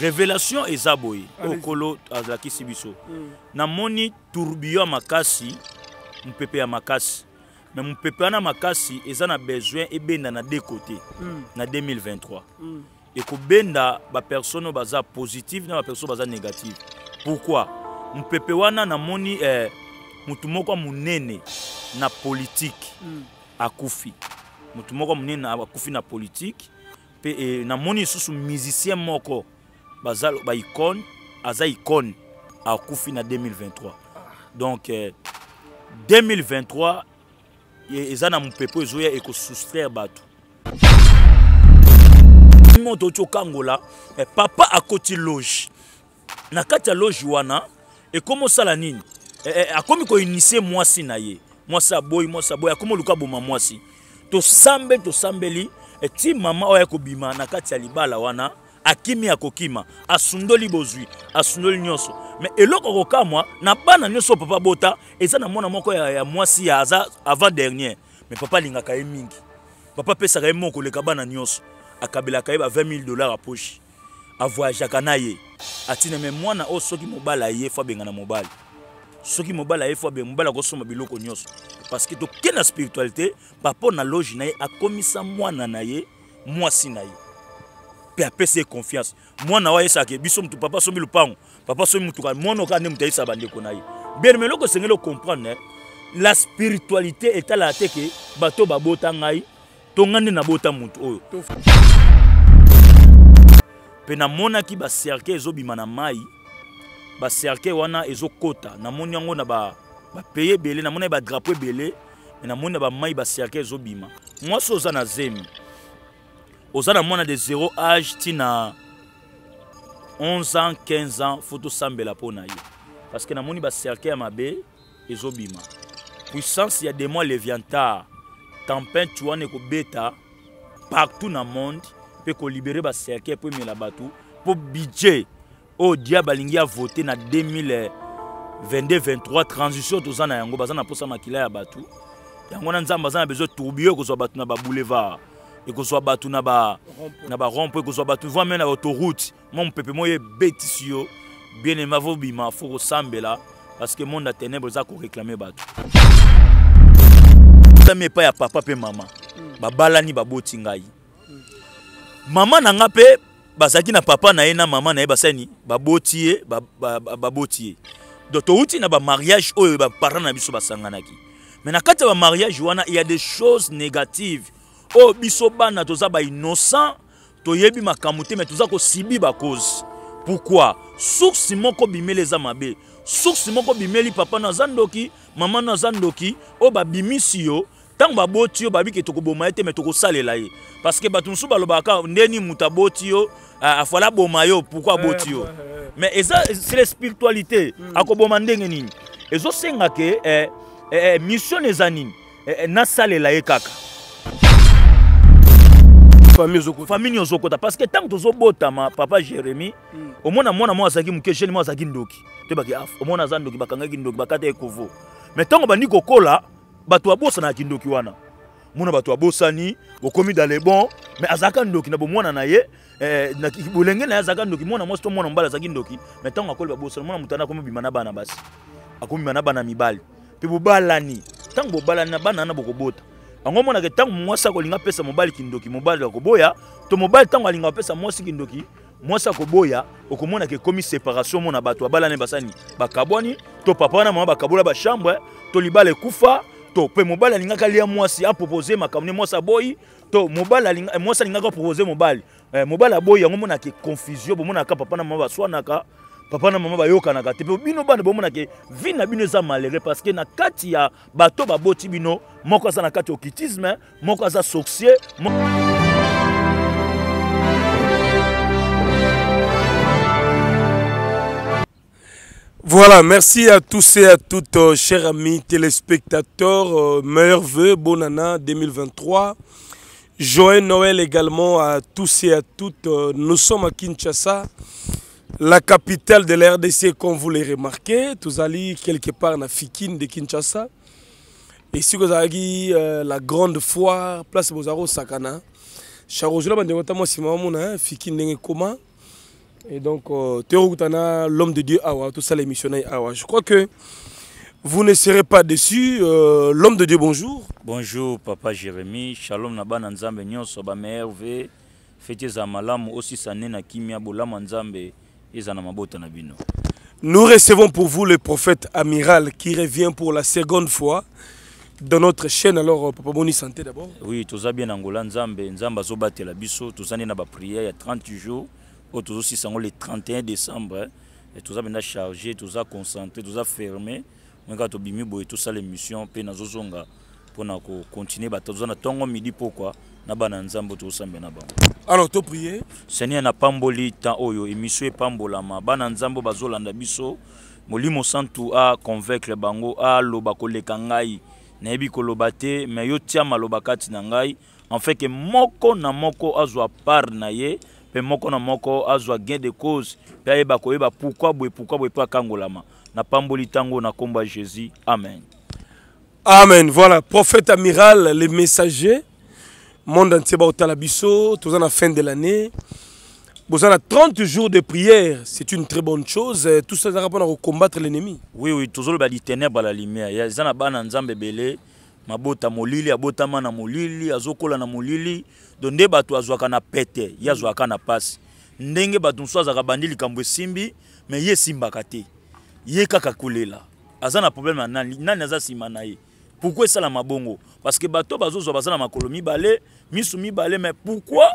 révélation eza boye oyo nkolo azalakisi biso hmm. namoni tourbillon ya makasi mopepe ya makasi me mopepe wana makasi eza na besoin ebenda na deux côté hmm. na 2023 hmm. ekobenda bapersone oyo baza positive na bapersone oyo baza négative pourquoi mopepe wana namoni eh, motu moko monene na politike akufi motu moko monene akufi na politike mpe e, eh, namoni lisusu musicien moko ba icone aza icone akufi na 2023 donc eh, 2023 eh, eza na mopepo ezoya ekosustraire bato moto oti okangola eh, papa akoti loge na kati ya loge wana ekoma osala nini eh, eh, akomi koinisie mwasi na ye mwasi aboyi mwasi aboyi akomi oluka boma mwasi tosambe tosambeli ti mama oyo akobima na kati ya libala wana akimi akokima asundoli bozwi asundoli nyonso me eloko kokamwa na bana nyonso papa bota eza na mwana moko ya, ya mwasi ya aza avant dernier me papa alingaka ye mingi papa apesaka ye moko koleka bana nyonso akabelaka ye ba 20 000 dollar aposhe avoyageaka na ye atina me mwana oyo soki mobali aye fo abengana mobali soki mobali aye fo abe mobali akosomba biloko nyonso parceke tokende na spiritualité papo na loge na ye akomisa mwana na ye mwasi na ye mpe apesi ye confiance mwana wa ayesaka biso mutu papa asombi lupango papa asombi mutuka mwana okaka nde mutu ayesaka bandeko na ye bien eloko esengeli ocomprendre la spiritualité etalaka te ke bato babota ngai tonga nde nabota mutu oyo mpe namonaki bacercle ezobima na mai bacercueil wana ezokɔta namoni yango na bapaye ebele namoni ya badrapo ebele me namoni na bamai bacercueil ezobima mwasi oza na zemi oza na mwana de 0 age ntina 11 ans 15 ans fo tosambela mpo na ye parce que namoni bacercueil ya mabe ezobima puissance ya démon leviantar tempinte wana ekobeta partout na monde mpe kolibere bacercueil mpo emela bato mpo budget oyo dia balingi avote na 2022-23 transition toza na yango baza na mposa makila ya bato yango wana nzambe aza na besoin tourbillon ekozwa bato na baboulevard ekozwa bato na barompo ekozwa bato voi me na baautoroute mwa mopepe moyo ebetisi yo bien aimé avobima fo kosambela parce que monde ya ténèbre eza koréclame bato tami epai ya papa mpe mama babalani baboti ngai mama na nga mpe bazalaki na papa na ye na mama na ye basani baboti ye baboti ye donc touti na bamariage oyo baparent na biso basanganaki mais na kati ya bamariage wana ya des choses négatives oyo oh, biso bana toza bainnocent toyebi makambo te mais toza kosibi bakause pourquoi source moko bimeli eza mabe source moko bimeli papa na aza ndoki mama na aza ndoki oyo babimisi yo ntango baboti yo babiki tokoboma ye te me tokosalela ye parce que bato mosusu balobaka ndeni moto aboti yo afala aboma yo pourkui aboti yo eh, eh, eh. mais eza sele spiritualité hmm. akoboma ndenge nini ezosenga ke mission eza nini nasalela ye kaka famille ozokota parce que ntango tozobotama papa jérémi hmm. omona mwana moko azalaki moke jeune moko azalaki ndoki toyebaki ah, omona aza ndoki bakangaki ndoki bakata ekovo mais ntango bandi kokola bato abosana yaki ndoki wana mona bato abosani okomi dans le bon me azalaka ndoki na bomwana na ye eh, bolenge na ye azalaka ndoki mwana mwasi to mwana mobali azalaki ndoki me ntango akoli babosana mwana motu ana akomi bima na bana basi akomibima na bana mibali mpe bobalani ntango bobalani na bana wana bokobota yango omonaka ntango mwasi akolinga apesa mobali kindoki mobali akoboya to mobali ntango alinga apesa mwasi kindoki mwasi akoboya okomonaka ekomi séparation mo na bato abalani basani bakabwani to papa wana mama bakabola bashambre to libala ekufa to mpe mobali alingaka lia mwasi apropose makambo ne mwasi aboyi to mobali eh, mwasi alingaka apropose mobali eh, mobali aboyi yango monake confusion bomonaka papa na mama baswanaka papa na mama bayokanaka te mpe bino bana bomonake vi na bino eza malere parce que na kati ya bato baboti bino moko aza na kati ya okitisme moko aza sorcier moko... Voilà, merci à tous et à toutes, euh, chers amis téléspectateurs. Euh, meilleurs vœux, Bonana 2023. Joyeux Noël également à tous et à toutes. Euh, nous sommes à Kinshasa, la capitale de la comme vous l'avez remarqué. Tous est quelque part dans Fikine de Kinshasa. Et si vous avez la grande foire, place Bozaro Sakana. comment et donc, euh, Théogoutana, l'homme de Dieu, Awa, tout ça, les missionnaires Awa. Je crois que vous ne serez pas déçus. Euh, l'homme de Dieu, bonjour. Bonjour, Papa Jérémy. Shalom, Nabana Nzambe, soba soba Fete za malamu, aussi sané kimia, Nzambe, et mabota na bino. Nous recevons pour vous le prophète amiral qui revient pour la seconde fois dans notre chaîne. Alors, euh, Papa Boni, santé d'abord. Oui, tout ça bien, Angola, Nzambe, Nzamba Zobatela, Labiso. tout ça, na pas prière il y a 30 jours. oyo tozosisa yango le 31 décembre toza mpena charge toza concentré toza ferme moi kaka tobimi boye tosala émission mpe nazozonga mpona kocontinue bato toza na ntongo midi pokua na bana nzambe tozosambela na bango alors toprie seigneur napamboli temps oyo émission epambolama bana nzambe bazolanda biso molimo santu aconvaincre bango aloba koleka ngai nayebi koloba te me yo tia maloba kati na ngai en fait ke moko na moko azwa part na ye mpe moko na moko azwa gain de cause mpe ayeba koyeba pourquoi boye pourquoi boye lama na pamboli tango na komba jésus amen amen voilà prophète amiral le messager monde entier baotala biso toza na fin de l'année Vous 30 jours de prière, c'est une très bonne chose. Euh, tout ça, ça rapport combattre l'ennemi. Oui, oui, toujours le ténèbres à la lumière. Il y a des gens qui ont des gens molili ont des molili ont don nde bato azwaka na pete ye azwaka na pasi ndenge bato mosusu azalaka bandi likambo esimbi me ye esimbaka te ye kaka kolela aza na probleme ya nani nani aza nsima na ye pourkui esalama bongo parceke bato bazozwa baza na makolo mibale misu mibale me pourkui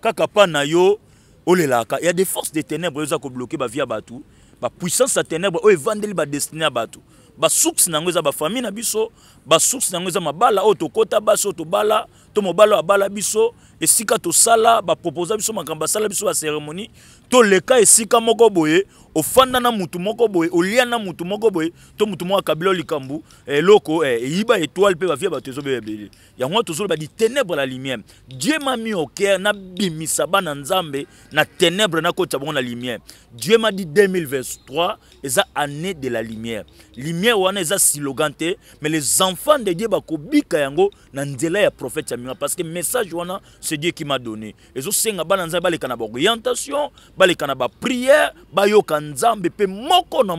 kaka pa na yo olelaka ya des forces de ténèbre oyo eza kobloke bavie ya bato bapuissance ya ténèbre oyo evandeli badestine ya bato basource na yango eza bafamille na biso basource na yango eza mabala oyo tokɔta basi oyo tobala to mobala oyo abala biso esika tosala baproposa biso makambo asala biso bacérémonie toleka esika moko boye ofanda na mutu moko boye olia na mutu moko boye to mutu moko akabila yo likambo eh, eloko eh, eyiba étoile mpe bavie bato ezobeba ebele yango tozoloba ditenebre la lumière dieu ma mis au cœur nabimisa bana nzambe na ténèbre nakotisa bango na lumière dieu ma dit 2023 eza année de la lumière lumière wana eza slogan te mais les enfants de dieu bakobika yango na nzela ya prophète ya mima parce que message wana c'est dieu qui m'a donné ezosenga bana nzambe baleka na baorientation baleka na baprière bayoka nzambe pe moko na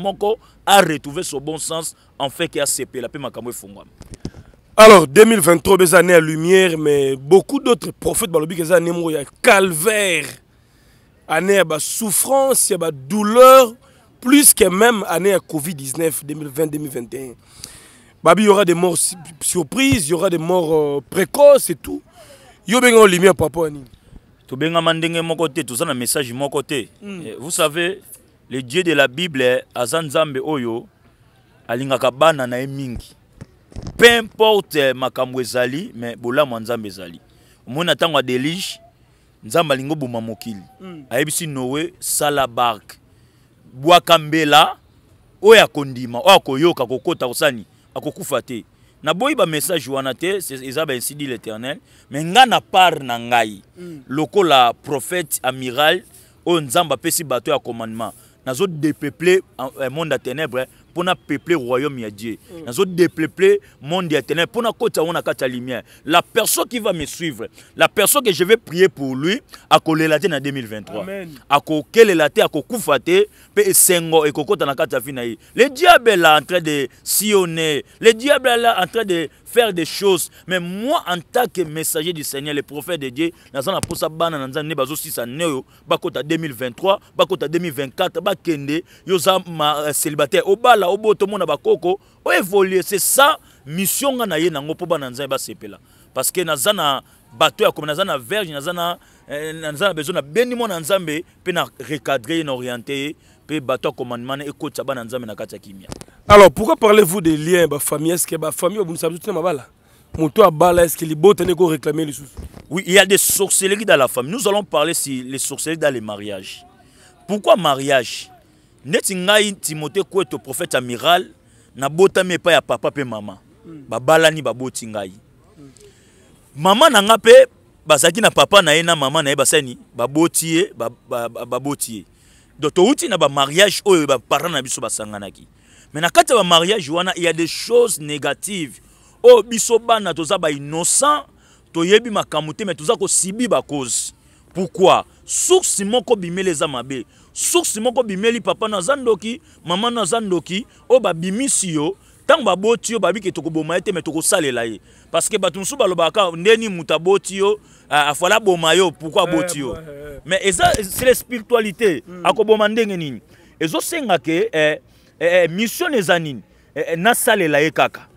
a retrouvé son bon sens en fait qui a pe makambo alors 2023 des année à lumière mais beaucoup d'autres prophètes balobi qu'il année ya calvaire année ba souffrance ya bah, douleur. plus que même année à covid-19 2020-2021 babi il y aura des morts surprises il y aura des morts euh, précoces et tout yo benga lumière papa. Tout à message mon côté. Hmm. Eh, vous savez le dieu de la bible aza nzambe oyo alingaka bana na ye mingi peu importe makambo ezali me bolamu ya nzambe ezali omoni na ntango ya delige nzambe alingi oboma mokili mm. ayebisi noe sala barke bwaka mbela oyo akondima oyo akoyoka kokɔta kosani akokufa te naboyi bamessage wana te eza bainsidi l'éternel me nga na part na ngai mm. lokola prophète amiral oyo nzambe apesi bato ya commandement nous dépeuplé eh, hein, le mm. monde la ténèbre nous peupler royaume de dieu Nous dépeuplé le monde la ténèbre Pour nous, on la lumière la personne qui va me suivre la personne que je vais prier pour lui la terre en 2023 akokelela a akokufa la mpe a ekokota na a na le diable est en train de sillonner le diable là en train de faire des choses mais moi en tant que messager du Seigneur le prophète de Dieu naza na posa bana na nzambe bazosisa ne oyo bakota 2023 bakota 2024 bakende yo oza euh, célibataire obala obotomona bakoko oévolue c'est ça mission nga na ye nango mpo bana nzambe basepela parce que naza na bato ya komi naza na verge naza na naza euh, na besoin nabendi mwana nzambe mpe na recadre ye na oriente ye mpe bato ya komandema na ekotisa bana nzambe na kati ya kimia Alors pourquoi parlez-vous des liens bah, famille Est-ce que bah, famille vous savez là? Mon Moto à Bala, est-ce que les beaux qu'on réclamait les sous Oui, il y a des sorcelleries dans la famille. Nous allons parler sur les sorcelleries dans les mariages. Pourquoi mariage Netingai Timothée Koueto, prophète amiral, na botame pa ya papa pe balani hmm. ba baboti ngai. Hmm. Maman nanga pe bazaki na papa na ye na maman na ye basani ba botier. baboti ye. Donc touti na ba mariage oyo ba parents na biso basanganaki. me na kati ya bamariage wana ya des choses négative oyo oh, biso bana toza bainnocent toyebi makambo te me toza kosibi bakause pourkoi source moko bimeli eza mabe source moko bimeli papa na aza ndoki mama na aza ndoki oyo oh, babimisi yo ntango baboti yo babiki tokoboma ye te me tokosalela ye parce que bato mosusu balobaka ndeni moto aboti yo afali aboma yo pourkui eh, aboti yo eh, eh. mais eza c'est la spiritualité hmm. akoboma ndenge nini ezosenga ke eh, Eh, eh, mission eza nini eh, eh, nasalela ye kaka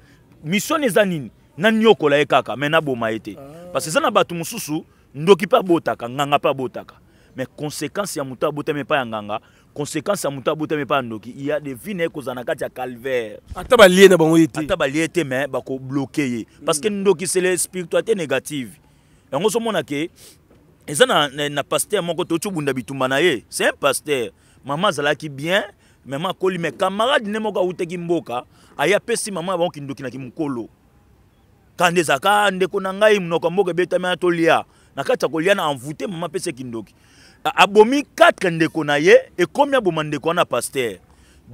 mission eza nini naniokola ye kaka me naboma ye te parce que eza na bato mosusu ndoki mpe abotaka nganga mpe abotaka mais conséquence ya moto abotami epai ya nganga conséquence ya moto abotami epai ya ndoki ya devi na ye kozala na kati ya calvaire ata balie na bango ye te ata balie te mais bakobloke ye parce que ndoki c'est le spiritualité négative yango ozomona ke eza na, na, na paster moko toti obunda bitumba na ye c'est un paster mama azalaki bien mama akoli me kamarade nde moko awutaki mboka aye apesi mama abango kindokinaki mokolo kanda ezalaka ndeko na ngai monoko ya mboka ebetami ana tolia na kati ya kolia na anvute mama apesi kindoki abomi 4 ndeko na ye ekomi aboma ndeko wana paster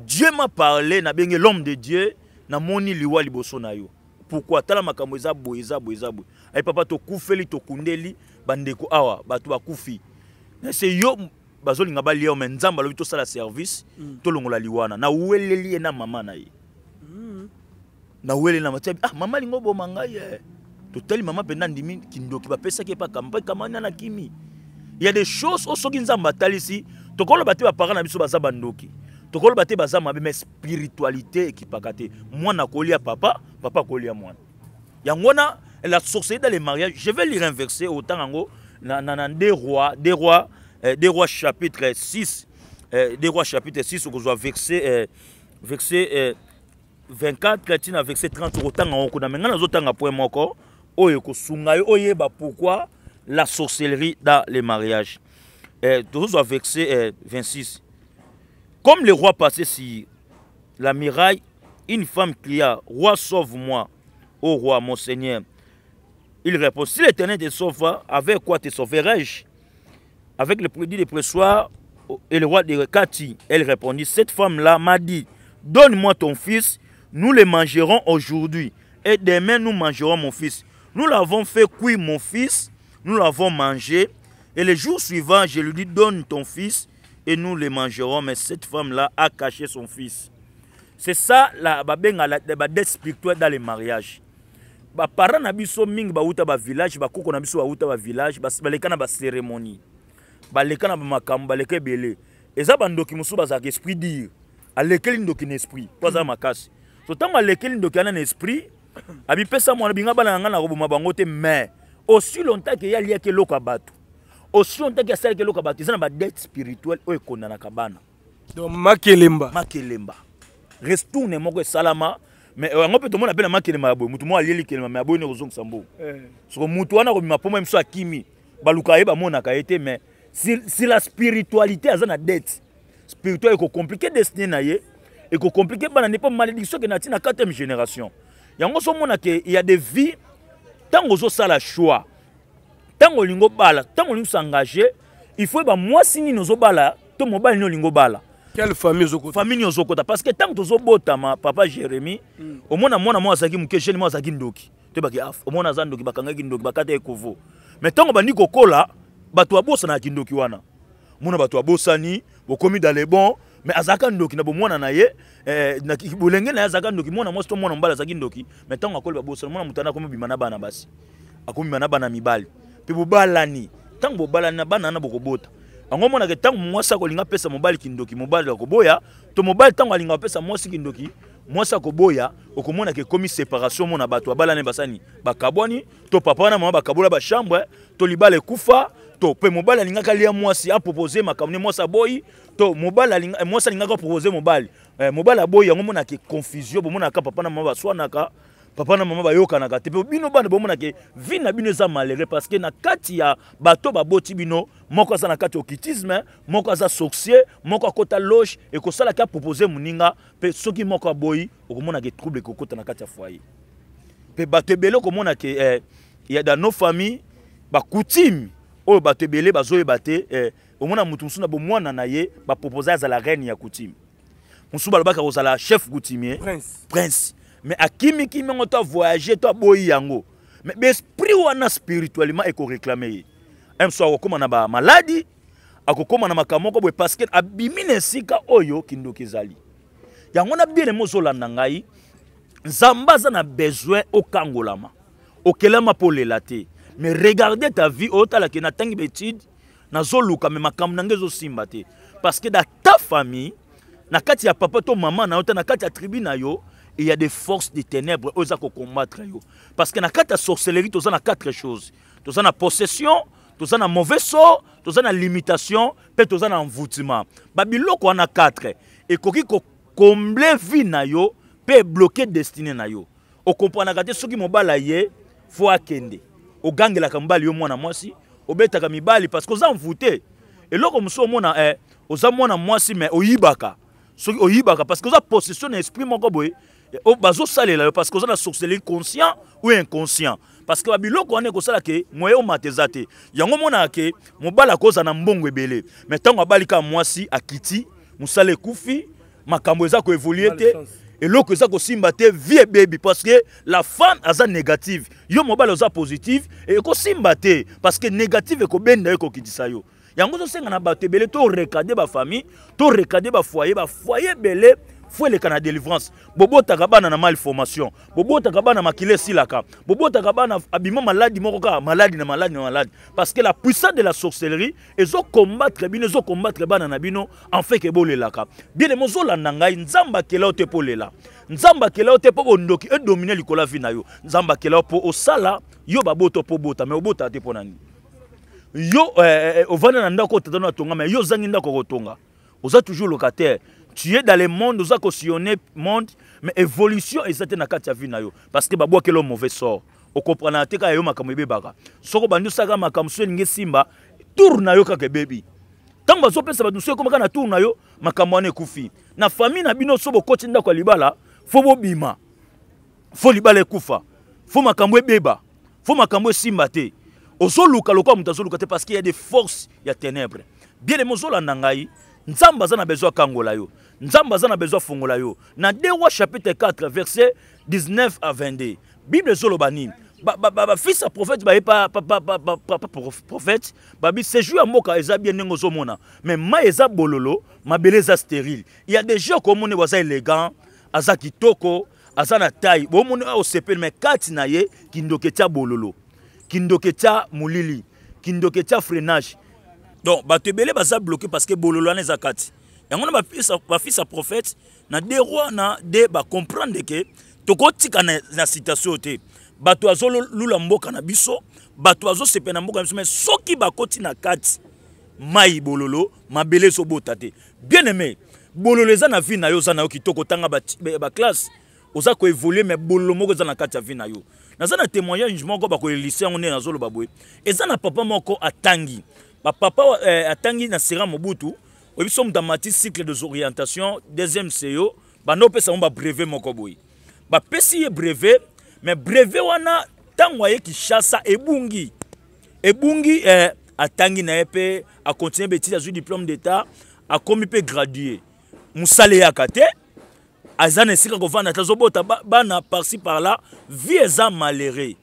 dieu ma parle nabenge l'homme de dieu namoni liwa liboso na yo pourkui tala makambo eza boye eza boye eza boye aye papa tokufeli tokundeli bandeko awa bato bakufi se yo bazolinga balia o me nzambe alobi tosala service mm. tolongola liwana naweleli ye na mama na ye naweleli mm. na matyabi ah mama lingo oboma ngai ye eh. totali mama mpena ndimi kindoki bapesaki ye mpaka mpa ekamani na kimi ya des choses oyo soki nzambe atalisi tokoloba te baparent na biso baza bandoki tokoloba te baza mabe mais spiritualité ekipaka te mwana akolia papa papa akolia mwana yango wana la sorcellerie dans les mariages je vais lire inverser autant yango na, na, na des rois des rois Euh, des rois chapitre 6, euh, des rois chapitre 6, verset, euh, verset 24, verset 30, point encore, oh, oh, bah, pourquoi la sorcellerie dans les mariages. Toujours verset 26. Comme le roi passait sur la miraille, une femme cria, Roi, sauve-moi, ô roi, mon Seigneur. Il répond, si l'Éternel te sauve, avec quoi te sauverai-je avec le prédit de pressoir et le roi de Kati. Elle répondit, cette femme-là m'a dit, donne-moi ton fils, nous le mangerons aujourd'hui et demain nous mangerons mon fils. Nous l'avons fait cuire mon fils, nous l'avons mangé et le jour suivant, je lui dis, donne ton fils et nous le mangerons. Mais cette femme-là a caché son fils. C'est ça la babenga la, dans les mariages. Les parents na biso ming ba village ba koko village ba cérémonie. baleka na bamakambo baleka ebele eza bandoki mosusu bazalaka esprit dire alekeli ndoki na esprit mpo azala makasi so ntango alekeli ndoki ana na esprit abipesa mwana binga bana na ngai nakoboma bango te mais osi longtemps ke ye aliaki eloko ya bato osi longtemps ke asalaki eloko ya bato eza na badete spirituelle oyo ekondanaka bana donc makelemba makelemba restourne moko esalama mais eh, yango mpe tomona mpe na makelemba ya boye motu moko alieli kelemba mais ya boye ne kozongisa mbo soko eh. motu wana kobima mpo mo miso akimi balukaka ye bamonaka ye te mais sila spiritualité aza na dete spirituel ekokomplike destine na ye ekokomplike bana ne mpo malédiction ke na ntina 4e génération yango ozomona ke ya de vie ntango ozosala choix ntango olingi obala ntango olingi osengage il faut yeba mwasi nini ozobala to mobali nini olingi obala famille nini ozokota parce que ntango tozobotama papa jérémi mm. omona mwana moko azalaki moke jeune moko azalaki ndoki toyebaki omona aza ndoki bakangaki ndoki bakata ekovo mais ntango bandi kokola bato abosana yaki ndoki wana mona bato abosani bokomi dans le bon mais azalaka ndoki na bomwana na ye eh, bolenge na ye azalaka ndoki mwana mwasi to mwana mobali azalaki ndoki mais ntango akoli babosani mwana motu ana akomi obima na bana basi akomima na bana mibali mpe bobalani ntango bobalani na bana wana bokobota yango omonaka ntango mwasi akolinga apesa mobali kindoki mobali akoboya to mobali ntango alinga apesa mwasi kindoki mwasi akoboya okomonaka ekómi séparation mo na bato babalani basani bakabwani to papa wana mama bakabola bashambre to libala ekufa to mpe mobali alingaka lia mwasi apropose makambo ne mwasi aboyi to mobali eh, mwasi alingaka apropose mobali eh, mobali aboyi yango monake confusion bomonaka papa na mama baswanaka papa na mama bayokanaka te mpe bino bana bomonake vi na bino eza malere parce que na kati ya bato baboti bino moko aza na kati ya ocultisme moko aza sorcier moko akota loge ekosalaki apropose moninga mpe soki moko aboyi okomonake trouble ekokota na kati ya foyer mpe bato ebele okomonake eh, ya dans nos familles bacoutime oyo bato ebele bazoyeba te eh, omona motu mosusu na bomwana na ye baproposa azala reine ya coutume mosusu balobaka kozala chef coutumier eh? prince mais akimikimi yango to avoyage to aboyi yango mais besprit wana spirituellement ekoreklame ye un mosusu akokóma na bamaladi akokóma na makambo moko boye parce que abimi na esika oyo kindoki ezali yango na bielemi ozolanda ngai nzambe aza na besoin okangolama okelama mpo lela te mais regarde ta vie oyotalaki oh, natangi baétude nazoluka me makambo na ngai ezosimba te parce que na ta famille na kati ya papa to mama na yo te na kati ya tribu na yo il y a des forces de ténèbres oyo eza kocombattre yo parce que na kati ya sorcellerie toza na quatre choses toza na possession toza na mauvais sort toza na limitation mpe toza na envoûtement babiloko wana 4 ekoki kokomble vie na yo mpe ebloke destine na yo okompranaka te soki mobala ye fo akende ogangelaka mobali yo mwana mwasi obetaka mibali parce que oza mvu te eloko mosusu omona eh, oza mwana mwasi mais oyibaka soki oyibaka parce que oza possession na esprit moko boye eh, bazosalela yo parce que oza na sorcellerie conscient ou inconscient parce que babiloko wana ekosala ke moye omata eza te yango omonaka ke mobali akozala na mbongo ebele mais ntango abali kaka mwasi akiti mosala ekufi makambo eza koévolue te Et eza kosimba te vie bébé parce que la femme a aza négative yo a a positive ekosimba te parce que négative ekobenda yo ekokitisa yo tout ozosenga na famille, tout recadé famille, foyer, foyer fo elekana délivrance bobotaka bana na malformation bobotaka bana makila esilaka bobotaka bana abima maladi moko kaka maladi na maladi na maladi parce que la puissance de la sorcellerie ezokombattre bino ezokombattre bana na bino enfin ke bolelaka biene mozolanda ngai nzambe akela yo te mpo lela nzambe akela yo te mpo bondoki edomine likolo ya vi na yo nzambe akela yo mpo osala yo babota mpo obota me obotaka te mpo na nini yo eh, eh, eh, ovanda na ndako otatano atonga me yo ozangi ndako kotonga oza toujours locataire tu es dans le monde oza kosionne monde mais évolution eza te na kati ya vie na yo parce que babwakeli yo mauvais sort okoprenaka te kaka yo makambo ebebaka soko bandi osaka makambo so elingi esimba tour na yo kaka ebebi ntango bazopesa bato mosusu ekomaka na tour na yo makambo wana ekufi na famille na bino so bokoti ndako ya libala fo bobima fo libala ekufa fo makambo ebeba fo makambo esimba te ozoluka lokola moto azoluka te parce qu'il y a des forces ya ténèbre bien eme ozolanda ngai nzambe aza na bezo akangola yo nzambe aza na besoin afongola yo na 2 roi chapitre 4 verset 19 à 22 bible ezoloba nini bafils ya prophète baye prophète babi séjour ya mboka eza bien ndenge ozomona mais mai eza bololo mabele eza stérile ya deja okomoni baza élégant aza kitoko aza na taille bomoni osepeli mai kati na ye kindoke tia bololo kindoke tia molili kindoke tia freinage donc bato ebele baza bloke parce que bololo wana eza kati yango na bafils ya prophète na de roi na de bacomprendre ke tokotika na, na citation oyo te bato azolula mboka na biso bato azosepe na mboka na biso me soki bakoti na kati mai bololo mabele ezobota te bien aimé bololo eza na vie na yo oza na yo kitoko otanga baklasse oza koévolue me bololo moko eza na kati ya vie na yo naza na témoignage moko bakoelise yango nde nazoloba boye eza na papa moko atangi bapapa eh, atangi na sera mobutu oyebi so moto amati cycle des orientations deuxième seyo banda opesa ngo babrevet moko boye bapesi ye brevet me brevet wana ntango ayeki shasa ebungi ebungi eh, atangi na ye mpe akontinue betiti azwi diplôme d'état akómi mpe gradue mosala eyaka te aza na esika kovanda te azobota bana parci parla vie eza malere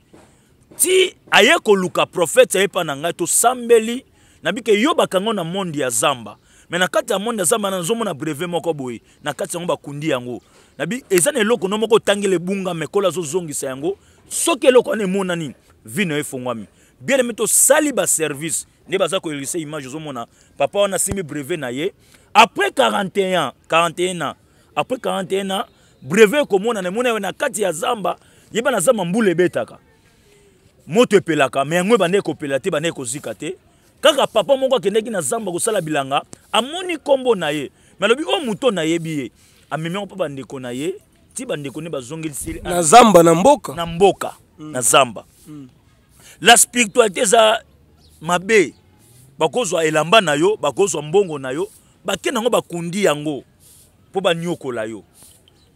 ti aye koluka profete aye mpa na ngai tosambeli nabi ke yo bakango na monde ya zamba me na kati ya monde ya zamba na nazomona brevet moko boye na kati yango bakundi yango nabi eza na eloko no moko otangela ebungama ekolo azozongisa yango soki eloko wana emonani vino efongwami bien aime tosali baservice nde baza koelise image ozomona papa wana asimbi brevet na ye après 41 41 ans après 41 ans brevet ekomonana emona yawe na kati ya zamba yeba na zamba mbula ebetaka moto epelaka me yango ebande ekopela te bande ekozika te kaka papa moko akendaki na zamba kosala bilanga amoni nkombo na ye me alobi oyo oh, moto nayebi ye amemeango mpo bandeko na ye ti bandeko ne bazongeliseli na zamba na mboka na mboka mm. na zamba mm. la spiritualité eza mabe bakozwa elamba na yo bakozwa mbongo na yo bakende yango bakundi yango mpo baniokola yo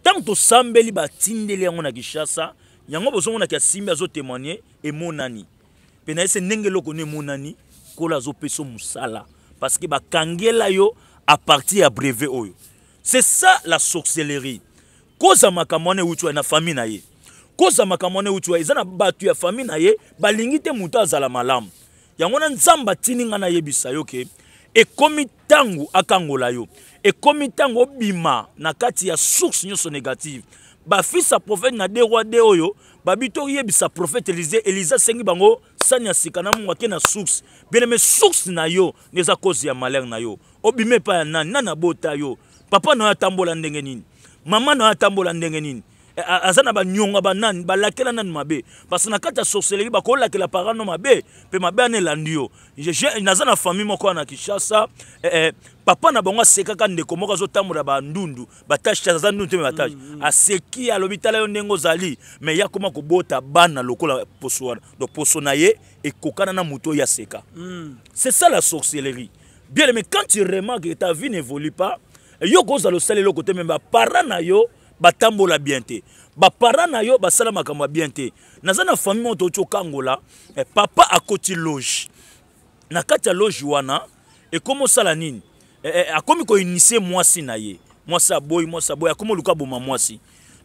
ntango tosambeli batindeli yango na kinshasa yango bozomonaki asimbi azotémoigne emonani mpe na ye se ndenge eloko ne emonani akola azopesa mosala parce que bakangela yo à partir ya brevet oyo c'est ça la sorcellerie koza makambo wana ewuti na famille na ye koza makambo wana ewuti eza na bato ya famille na ye balingi te moto azala malamu yango wana nzambe atindi ngai nayebisa yo ke ekómi ntango akangola yo ekómi ntango obima na kati ya source nyonso négative bafils ya prophète na de roi de oyo babi toyebisa prophète élise élise asengi bango sani ya sika na mungu ake na source bieneme source na yo eza cause ya malheur na yo obima epai ya nani nani abota yo papa na yo atambola ndenge nini mama na yo atambola ndenge nini Eh, aza na banionga banani balakela nani mabe parce na kati ya sorcellerie bakolakela parano mabe mpe mabe ana elandi yo naza na famille moko wana kinshasa eh, eh, papa na bango asekaka ndeko moko azotambola bandundu batashe aza ndundu te me batashe mm, mm. aseki alobi tala yo ndenge ozali me ya koma kobota bana lokola poso wana donc poso na ye ekokana na motu oyo aseka mm. c'est ça la sorcellerie bien mais quand tu remarque ta vie n'évolue pas yo kozala osala eloko te me bapara na yo batambola bien te baparent na yo basala makambo ya bien te naza na famille moto oti okangola eh, papa akoti loge na kati ya loge wana ekomi osala nini eh, eh, akomi koinisie mwasi na ye mwasi aboyi mwasi aboyi akomi oluka aboma mwasi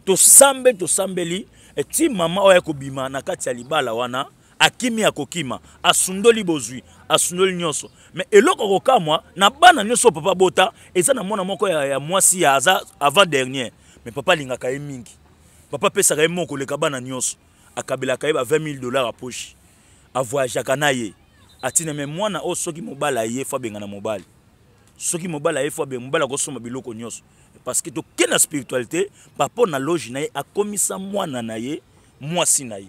tosambe tosambeli eh, ti mama oyo akobima na kati ya libala wana akimi akokima asundoli bozwi asundoli nyonso me eloko akokamwa na bana nyonso papa bota eza na mwana moko ya, ya mwasi ya aza avant dernier mais papa alingaka ye mingi papa apesaka ye moko koleka bana nyonso akabelaka ye ba 20 000 dollar aposhe avoyageaka na ye atina me mwana oyo soki mobali aye fo abengana mobali soki mobali aye fo abenga mobali akosomba biloko nyonso parce que toke na spiritualité papo na loge na ye akomisa mwana na ye mwasi na ye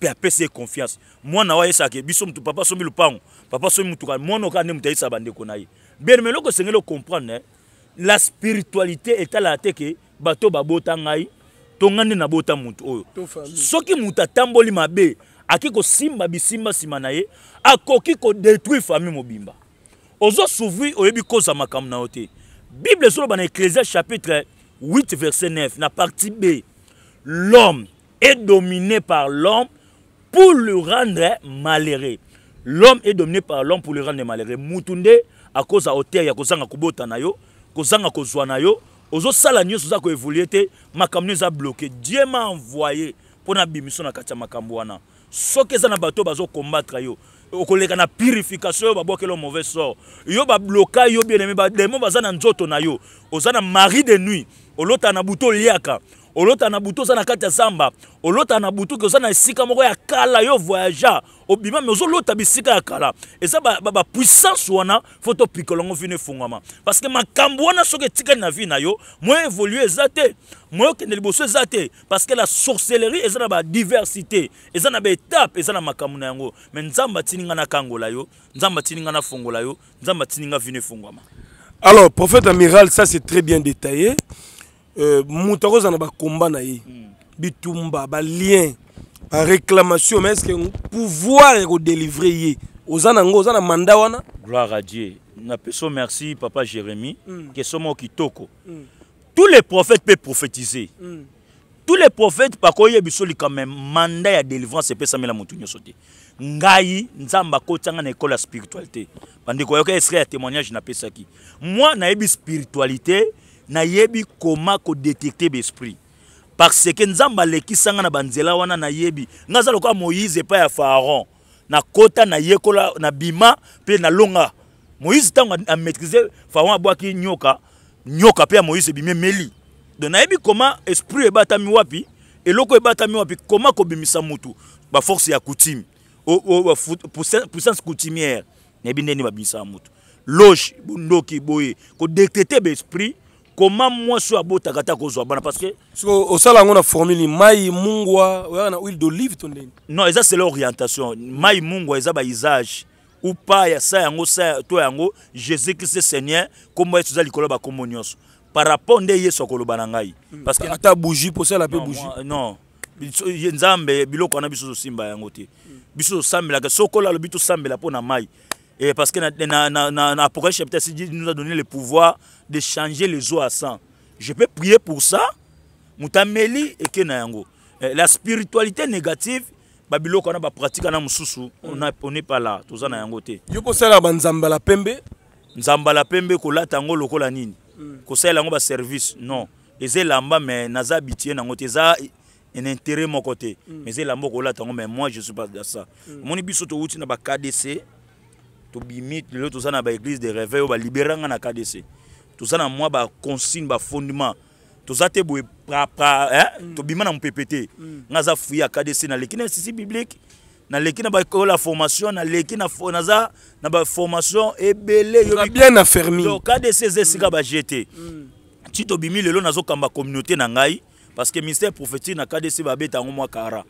mpe apesa ye confiance mwana oyo ayesaka ye biso mutu papa asombi lupango papa asombi mutuka mwana oyo kaka nde mutu ayesaka bandeko na ye bien me eloko esengeli ocomprendre la spiritualité etala te ke bato babota ngai tonga nde nabota motu oyo soki motu atamboli mabe akoki kosimba bisimba nsima na ye akoki kodétruire famille mobimba ozosouvi oyebi koza makambo na yo te bible ezoloba na ecclésia chapitre 8 verset 9 na partie b l'homme est dominé par l'homme pour le rendre malheureux l'homme est dominé par l'homme pour le rendre malheureux mutu nde akozwa hotere ya kozanga kobota na yo kozanga kozwa na yo ozosala nyonso oza koévolue te makambo eza bloke dieu ma envoye mpo na bimiso na kati ya makambo wana soki eza na bato oyo bazokombatre yo okoleka na purification oyo babwakela mauvais sort yo babloka yo bien aimé bademo baza na nzoto na yo oza na mari de nuit olotaka na butu oliaka olota na butu oza na kati ya zamba olota na butu oza na esika moko ya kala yo voyageur obima mezo lota bisika ya kala eza puissance wana photo topikola yango vino ma parce que makambo wana soki na vie na yo moi évolue eza te moi okende liboso eza parce que la sorcellerie eza na diversité eza na étape eza na makambo na yango me nzamba tininga na kangola yo nzamba tininga na fungola yo nzamba tininga nga alors prophète amiral ça c'est très bien détaillé euh, moto akozala na bakomba na ye hmm. bitumba balien réclamation mais estce pouvoir ya kodélivre délivrer oza nango oza na manda wana gloire à dieu napeso merci papa Jérémy. mm. keso moko kitoko mm. tous les prophètes peut prophétiser mm. tous les prophètes bakoyeba biso likama manda ya délivrance epesamela motu nyonso te ngai nzambe akotianga na école la spiritualité bandeko yoka esre ya témoignage napesaki moi nayebi spiritualité nayebi koma kodetekte besprit parce ke nzambe alekisanga na banzela wana nayebi nga aza lokola moïse epai ya pharaon nakota nayekola na bima mpe nalonga moïse ntango amaîtrise pharaon abwaki nyoka nyoka mpe ya moïse ebimi emeli don nayebi koma esprit ebatami wapi eloko ebatami wapi koma kobimisa mutu baforce ya coutume puissance coutumière nayebi ndeni babimisaka mutu loge bondoki boye kodektete baesprit koma mwasi oyo abotaka ata kozwa bana parceke soko osala yango na formule mai mungwa oyaka na huile d'olive to ndeni non eza sela orientation mai mungwa eza baisage upaya sa yango sa to yango jésus christ seigneur kombo yesu eza likolo ya bakombo nyonso par rapport nde yesu akoloba na ngai hmm. parceke ata bougi posala mpe bougi non nzambe biloko wana biso tosimba yango te hmm. biso tosambelaka sokola alobi tosambela mpo na mai Et parce que Apocalypse chapitre 6 nous a donné le pouvoir de changer les eaux à sang. Je peux prier pour ça. Moutameli et Kenayango. Eh, la spiritualité négative, babiloko wana bapratika na mosusu on n'est pas là toza na yango te yo kosalaka banzambala pembe nzambala pembe kolata yango lokola nini mm. kosalela yango baservice non eza elamba mais naza habitie nango te eza un intérêt moko te mm. mais eza elamba okolata yango mais moi je suis pas da ça omoni mm. biso towuti na bakdc tobimi lelo toza na baeglise de réveil oyo baliberanga na kdc toza na mwa baconsigne bafondement toza te boye prapra eh? Mm. tobima na mopepe te mm. nga aza fui ya kdc naleki na esisi biblique naleki na bakola formation naleki naza na baformation ebele bien na fermi kdc eza esika baje te mm. ti tobimi lelo nazokamba communauté na ngai parce que ministère prophétique na kdc babeta yango mwa kara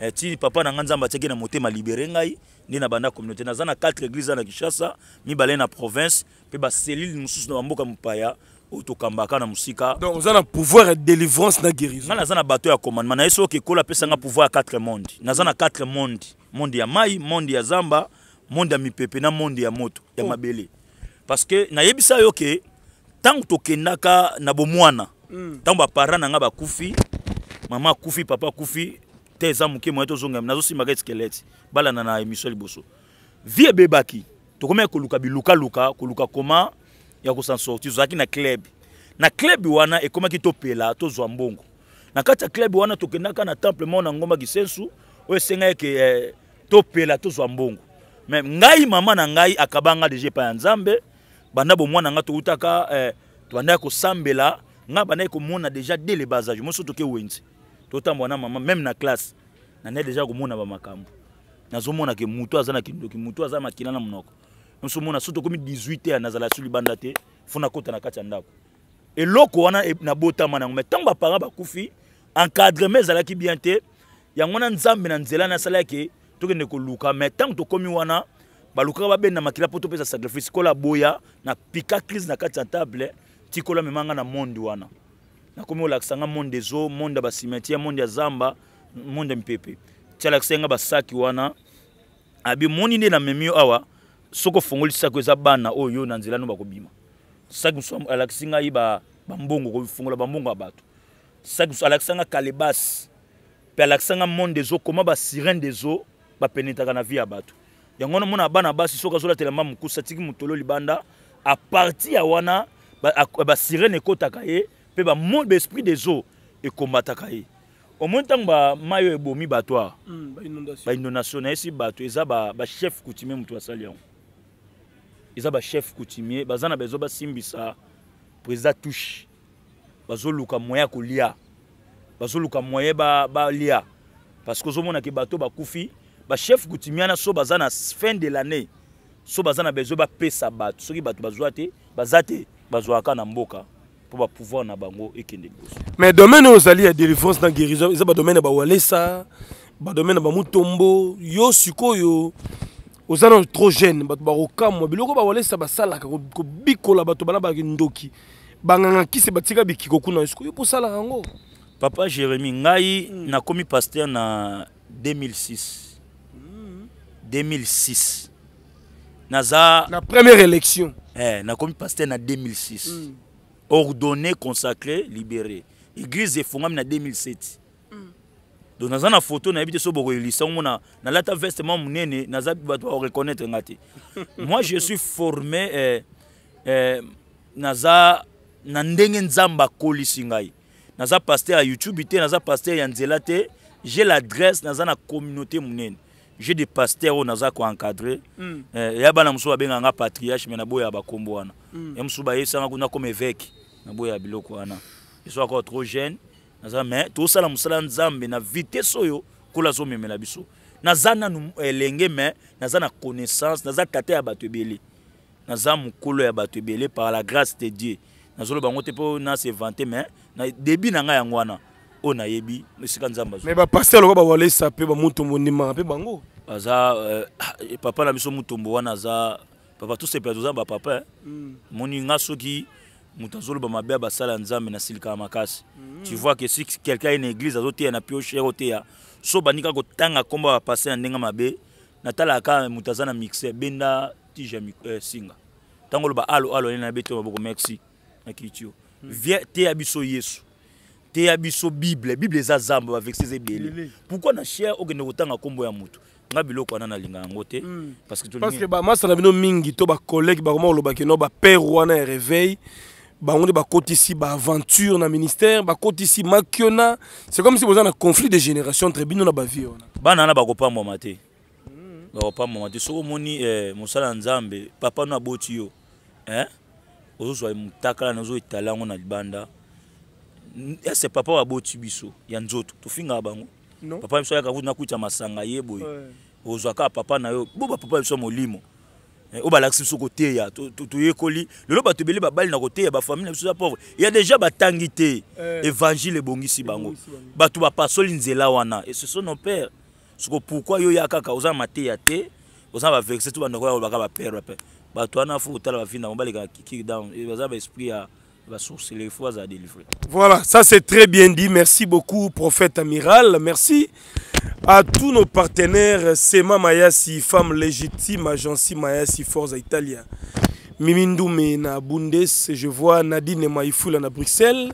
eh, ti papa na nga nzambe atiaki na motema libere ngai nde na banda communauté naza na 4 église wana na kinshasa mibale na province mpe baselile mosusu na bamboka mopaya oyo tokambaka na mosika donc oza na pouvoir ya délivrance na guérison nga naza na bato ya commandement na ye soki ekola apesanga pouvoir ya 4 monde naza na 4 monde monde ya mai monde ya zamba monde ya mipepe na monde ya moto ya oh. mabele parce que nayebisa yo ke ntango tokendaka na bomwana ntango hmm. bapara na nga bakufi mama akufi papa akufi te eza moke moye tozongami nazosimaka eskelete balanda na émission ya liboso vie ebebaki tokomaki koluka bilukaluka koluka koma ya kosan sorti tozalaki na club na club wana ekomaki topela tozwa mbongo na kati ya club wana tokendaka na temple moko na ngomba kisensu oyo esengai eke eh, topela tozwa mbongo me ngai mama na ngai akabanga deja epai ya nzambe banda bomwana ngai toutaka eh, tobandaki kosambela ngai bandaki komona deja dele basage mosusu toke wenze totambola na mama meme na classe na nde deja komona bamakambo nazomona ke motu aza na kindoki motu aza makila na monoko nosomona so tokomi 18 ya nazala su libanda te fo nakota na kati ya ndako eloko wana e, nabotama nango mai ntango bapara bakufi encadrema ezalaki bien te yango wana nzambe na nzela nasala yake tokende koluka mai ntango tokómi wana balukaka babenda makila mpo topesa sacrifice kola boya na pika crise na kati ya table tikola memanga na monde wana nakomi kolakisa nga monde ezo monde ya basimetiere monde ya zamba monde ya mipepe tialakisa nga basaki wana abimoni nde namemi yo awa soki ofongoli saki eza bana oyo na nzela no bakobima saki mosu alakisi ngai bambongo kofongola bambongo ya bato saki mosu alakisa nga kalebasi mpe alakisa nga monde ezo koma basirene dezo bapenetaka na vie ya bato yango wana mona bana basi soki azolatela mba mokusa tiki motolo libanda aparti ya wana basirene ekɔtaka ye ba, mpe baesprit des eaux ekomataka ye omoi ntango bamai oyo ebomi bato a hmm, bainondation nayesi bato eza bachef coutumier moto asali yango eza bachef coutumier baza na bazo basimbisa président touche bazoluka moyen ya kolia bazoluka moyen balia parce que ozomonaki bato bakufi bachef coutumier wana so baza na fin de l'année so baza na besoin bapesa bato soki bato bazwa te baza te bazwaka na mboka mpo bapouvoir na bango ekende liboso mais domaine oyo ozali ya délivrance na guérison eza badomaine ya bawalesa badomaine ya bamutombo yo sikoyo oza nano trop jeune bato bakokamwa biloko bawalesa basalaka kobikola bato bana bandoki banganga kisi batika bikiko kuna sikoyo mpo osalaka yango papa jérémi ngai mm. nakomi paster na 2006 mm. 2006 naza na première élection eh, nakomi paster na 2006 mm. ordonné, consacré, libéré. L'église est fondée en 2007. Donc, dans la photo, na habite Soboro Elisa, on a na lata vestiment munene, na zabi bato à reconnaître ngati. Moi, je suis formé euh, euh, naza na ndenge nzamba kolisi ngai. Naza pasteur à YouTube te, naza pasteur ya nzela te. J'ai l'adresse naza na communauté munene. J'ai des pasteurs au naza quoi encadrer. Mm. Euh, ya bana musu abenga nga patriarche mais na boya ba kombo wana. Mm. Ya musu ba yesa nga kuna comme évêque. naboya biloko wana ezo encore trop jeune naza me tozosala mosala nzambe na vitese oyo kola azomemela biso naza nanu elenge me naza na connaissance naza tata ya bato ebele naza mokolo ya bato ebele par la grâce de dieu nazoloba yango te mpo nasevante me debi na ngai yango wana oyo nayebi esika nzambe azme bapaster loko bawalesa mpe bamutombo ndimaka mpe bango aza euh, papa na biso mutombo wana aza papa tosepela toza bapapa mm. moni nga soki moto azoloba mabe abasala nzambe na silikaka makasi mm. tu vois que si quelqu'un aye na église azoteya na piocher oteya so bandi kaka kotanga nkombo ya bapaster na ndenge mabe natalaka kaka moto aza na mixe benda tige ya eh, singa ntango oloba alo alo alena nabe to maboko merci na kitio mm. vie teya biso yesu teya biso bible bible eza zamba bavexe eza ebele pourkui na cher okende kotanga nkombo ya motu nga biloko wana nalinga yango te mm. parce que bamasala bino mingi to bacollege bakoma kolobakeno bapere wana ya réveil bango nde bakotisi baaventure na ministère bakotisi makiona c'est comme si boza na conflit de génération entre bino na bavie wana bana wana bakopambwama te bakopambwama te soki omoni eh, mosala ya nzambe papa no aboti yo eh? ozozwa motakala na ozoetala yango na libanda ese papa oyo aboti biso ya nzoto tofingaka bango no. papa biso ayaka kuti nakuita masanga ye boye ozwaka papa na yo bo bapapa biso molimo Eh, oyo balakisi biso koteya toyekoli lelo bato ebele babali na koteya bafamile na biso eza pauvre ya deja batangi te eh. évangile bongisi bango bato bapasoli nzela wana et ce sont nos père soko yo ya kaka oza na ya te oza na baverse to bandeko ya kolobaka tu bapere bato wana fo kotala bafinda bango baleka kikir down baza baesprit ya Voilà, ça c'est très bien dit. Merci beaucoup, prophète amiral. Merci. à tous nos partenaires Sema Mayasi, Femme Légitime, Agence Mayasi, Forza Italia, Mimindoumé na Bundes, je vois Nadine Maïfoula na Bruxelles,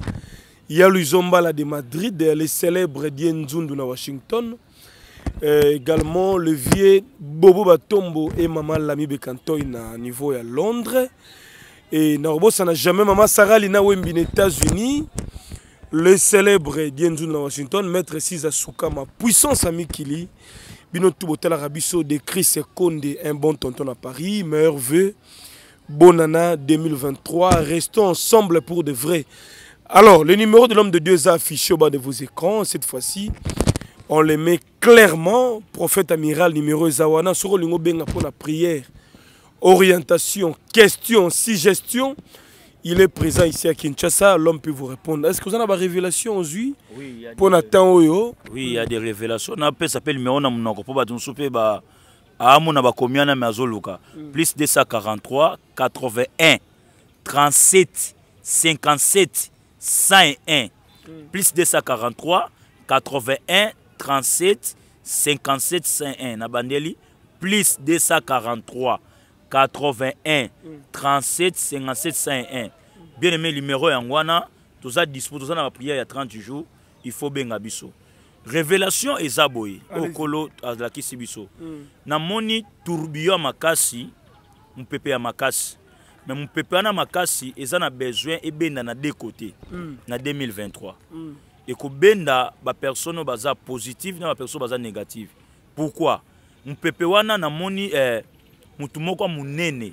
Yalu Zombala de Madrid, les célèbres Dien Zundu na Washington, euh, également le vieux Bobo Batombo et Maman Lami Bekantoy na niveau à Londres, et Narobo, ça n'a jamais Maman Sarah Lina Wembi aux États-Unis, le célèbre Dienzoun à Washington, maître Siza Soukama, puissance ami Kili, Bino Tubotel Arabiso de ses condes, un bon tonton à Paris, meilleur vœu, Bonana 2023, restons ensemble pour de vrai. Alors, le numéro de l'homme de Dieu est affiché au bas de vos écrans, cette fois-ci, on le met clairement, prophète amiral numéro Zawana, sur le pour la prière, orientation, question, suggestion, il est présent ici à Kinshasa, l'homme peut vous répondre. Est-ce que vous en avez des révélations aujourd'hui Oui, il y a des révélations. On appelle ça s'appelle mais on a mon encore pas d'un souper ba amona ba combien na mazoluka mm. plus 243 81 37 57 101 plus 243 81 37 57 101 na bandeli plus 243 81 37 57 51 bien aimé numéro yango wana toza dispo toza na bapriere ya 30 jours il faut benga biso révélation eza boye oyo kolo alakisi biso mm. namoni tourbillon ya makasi mopepe ya makasi me mopepe wana makasi eza na besoin ebenda na de côté na 2023 ekobenda bapersone oyo baza positive na bapersone baza négative pourquoi mopepe wana namoni eh, mutu moko ya monene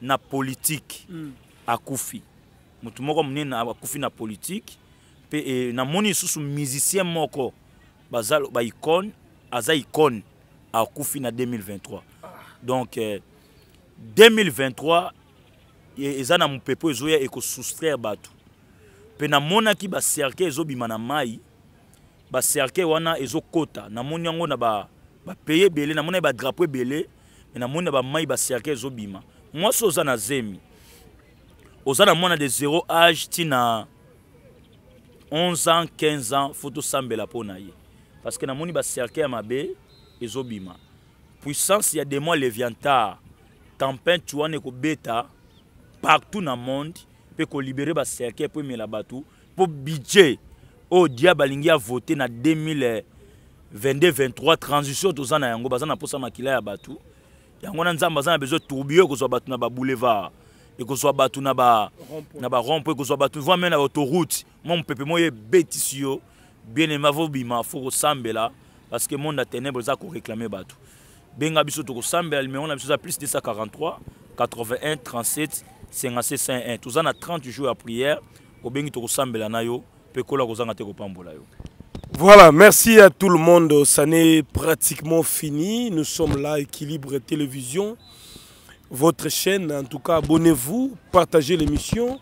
na politike mm. akufi mutu moko ya monene akufi na politike mpe e, eh, namoni lisusu musicien moko baza baikone aza ikone akufi na 2023 donc eh, 2023 eh, eza na mopepo ezoya ekosustraire bato mpe namonaki bacerke ezobima na mai bacerke wana ezokota namoni yango na bapeye ba ebele namonaki badrapo ebele namoni na bamai bacercle ezobima mwasi oza na zemi oza na mwana de 0 age ntina 11 ans 15 ans fo tosambela mpo na ye parce que namoni bacercle ya mabe ezobima puissance ya démon leviantar tempête wana ekobeta partout na monde mpe kolibere bacercle mpo emela bato mpo budget oyo dia balingi avote na 2022 23 transition toza na yango baza na mposa makila ya bato yango wana nzambe aza na besoin tourbillon ekozwa bato na baboulevard ekozwa bato na barompo ekozwa bato voi me na baautoroute mwa mopepe moko ebetisi yo bien aimé avobima fo kosambela parce que monde ya ténèbre eza koréclame bato benga biso tokosambela numéro na biso eza plus 243 81 37 56 51 toza na 30 jours ya prière kobengi tokosambela na yo mpe kola kozanga te kopambola yo Voilà, merci à tout le monde. Ça n'est pratiquement fini. Nous sommes là, Équilibre Télévision, votre chaîne. En tout cas, abonnez-vous, partagez l'émission.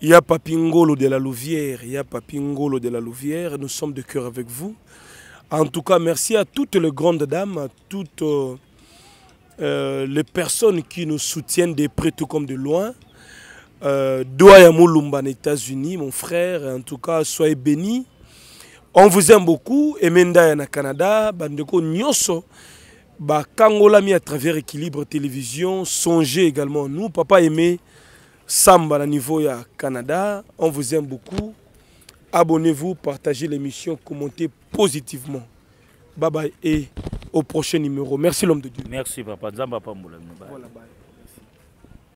Il y a Papingolo de la Louvière, il y a Papingolo de la Louvière. Nous sommes de cœur avec vous. En tout cas, merci à toutes les grandes dames, à toutes euh, euh, les personnes qui nous soutiennent de près tout comme de loin. Euh, États-Unis, mon frère. En tout cas, soyez bénis. On vous aime beaucoup. Emenda Menda Canada, Nyoso, Bakangolami à travers Équilibre Télévision. Songez également nous, Papa Aimé, Samba à niveau ya Canada. On vous aime beaucoup. Abonnez-vous, partagez l'émission, commentez positivement. Bye bye et au prochain numéro. Merci l'homme de Dieu. Merci papa.